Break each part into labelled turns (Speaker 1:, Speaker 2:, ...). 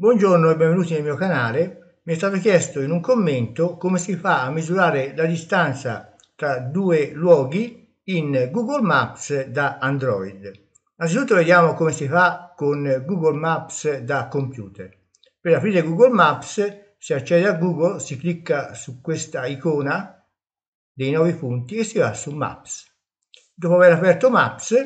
Speaker 1: Buongiorno e benvenuti nel mio canale. Mi è stato chiesto in un commento come si fa a misurare la distanza tra due luoghi in Google Maps da Android. Innanzitutto vediamo come si fa con Google Maps da computer. Per aprire Google Maps si accede a Google, si clicca su questa icona dei nuovi punti e si va su Maps. Dopo aver aperto Maps,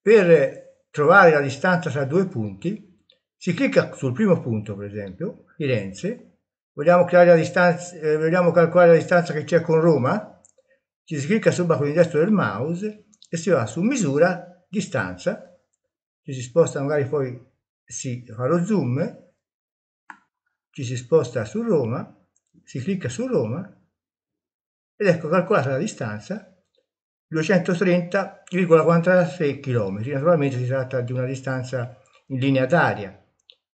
Speaker 1: per trovare la distanza tra due punti, si clicca sul primo punto, per esempio, Firenze, vogliamo, distanza, eh, vogliamo calcolare la distanza che c'è con Roma, ci si clicca sopra con il destro del mouse e si va su misura, distanza, ci si sposta magari poi, si fa lo zoom, ci si sposta su Roma, si clicca su Roma ed ecco calcolata la distanza 230,43 km. Naturalmente si tratta di una distanza in linea d'aria.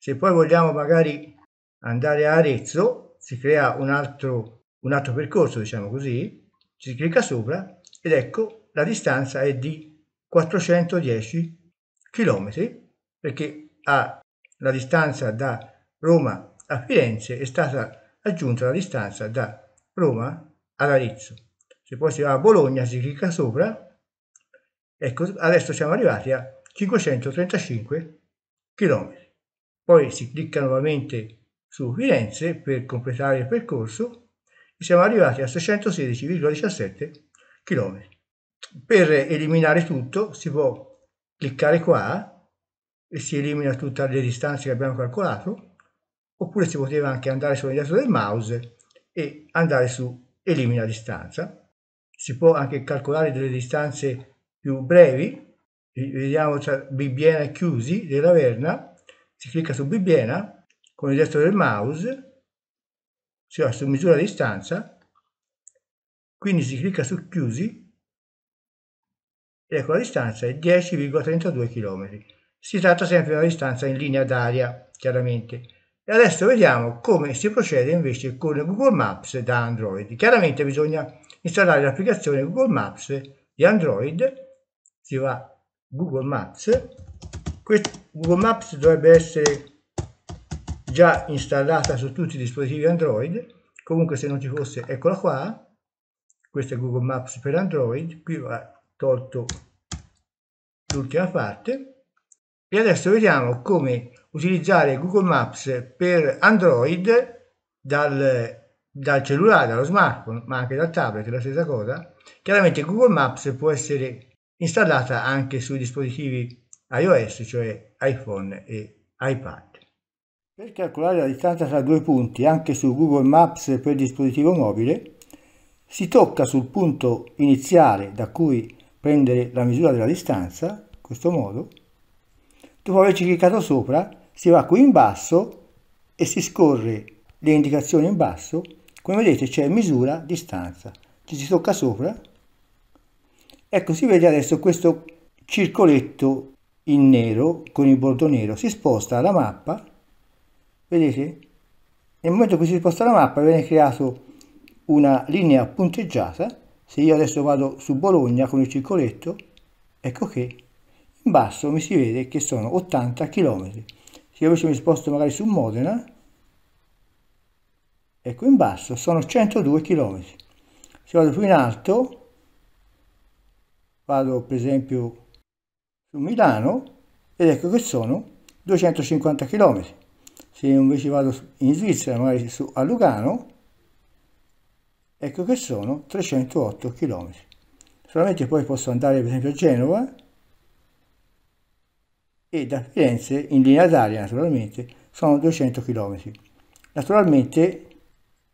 Speaker 1: Se poi vogliamo magari andare a Arezzo, si crea un altro, un altro percorso, diciamo così, si clicca sopra ed ecco la distanza è di 410 km perché a la distanza da Roma a Firenze è stata aggiunta la distanza da Roma ad Arezzo. Se poi si va a Bologna si clicca sopra, ecco adesso siamo arrivati a 535 km. Poi si clicca nuovamente su Firenze per completare il percorso e siamo arrivati a 616,17 km. Per eliminare tutto si può cliccare qua e si elimina tutte le distanze che abbiamo calcolato oppure si poteva anche andare sull'indietro del mouse e andare su elimina distanza. Si può anche calcolare delle distanze più brevi, vediamo tra Bibbiena e Chiusi della Verna, si clicca su Bibbiena con il destro del mouse, si va su misura di distanza, quindi si clicca su chiusi, e ecco la distanza è 10,32 km. Si tratta sempre di una distanza in linea d'aria, chiaramente. E adesso vediamo come si procede invece con Google Maps da Android. Chiaramente bisogna installare l'applicazione Google Maps di Android, si va Google Maps, questo Google Maps dovrebbe essere già installata su tutti i dispositivi Android, comunque se non ci fosse, eccola qua, questo è Google Maps per Android, qui ho tolto l'ultima parte, e adesso vediamo come utilizzare Google Maps per Android dal, dal cellulare, dallo smartphone, ma anche dal tablet, la stessa cosa. Chiaramente Google Maps può essere installata anche sui dispositivi iOS, cioè iPhone e iPad. Per calcolare la distanza tra due punti anche su Google Maps per dispositivo mobile, si tocca sul punto iniziale da cui prendere la misura della distanza, in questo modo, dopo averci cliccato sopra si va qui in basso e si scorre le indicazioni in basso, come vedete c'è misura, distanza, ci si tocca sopra, ecco si vede adesso questo circoletto in nero con il bordo nero si sposta la mappa vedete nel momento che si sposta la mappa viene creato una linea punteggiata se io adesso vado su Bologna con il circoletto ecco che in basso mi si vede che sono 80 km se io invece mi sposto magari su Modena ecco in basso sono 102 km se vado più in alto vado per esempio su Milano ed ecco che sono 250 km. Se invece vado in Svizzera, magari su, a Lugano, ecco che sono 308 km. Solamente poi posso andare per esempio a Genova e da Firenze in linea d'aria naturalmente sono 200 km. Naturalmente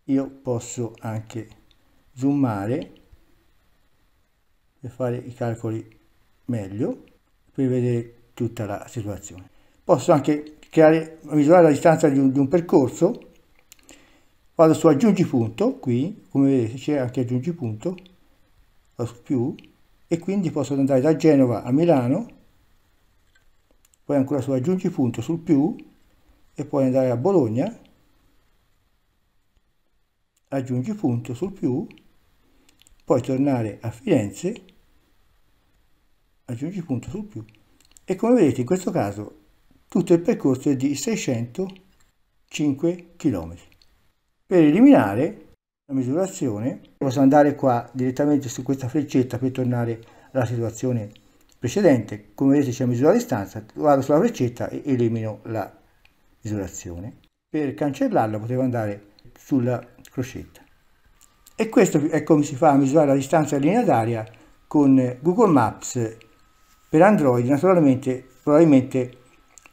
Speaker 1: io posso anche zoomare per fare i calcoli meglio per vedere tutta la situazione. Posso anche creare, misurare la distanza di un, di un percorso, vado su aggiungi punto, qui come vedete c'è anche aggiungi punto, su più, e quindi posso andare da Genova a Milano, poi ancora su aggiungi punto sul più, e poi andare a Bologna, aggiungi punto sul più, poi tornare a Firenze aggiungi punto sul più e come vedete in questo caso tutto il percorso è di 605 km. Per eliminare la misurazione posso andare qua direttamente su questa freccetta per tornare alla situazione precedente, come vedete c'è misura la distanza, vado sulla freccetta e elimino la misurazione. Per cancellarla potevo andare sulla crocetta. E questo è come si fa a misurare la distanza in linea d'aria con Google Maps per Android naturalmente probabilmente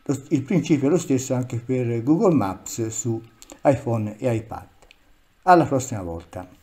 Speaker 1: lo, il principio è lo stesso anche per Google Maps su iPhone e iPad. Alla prossima volta.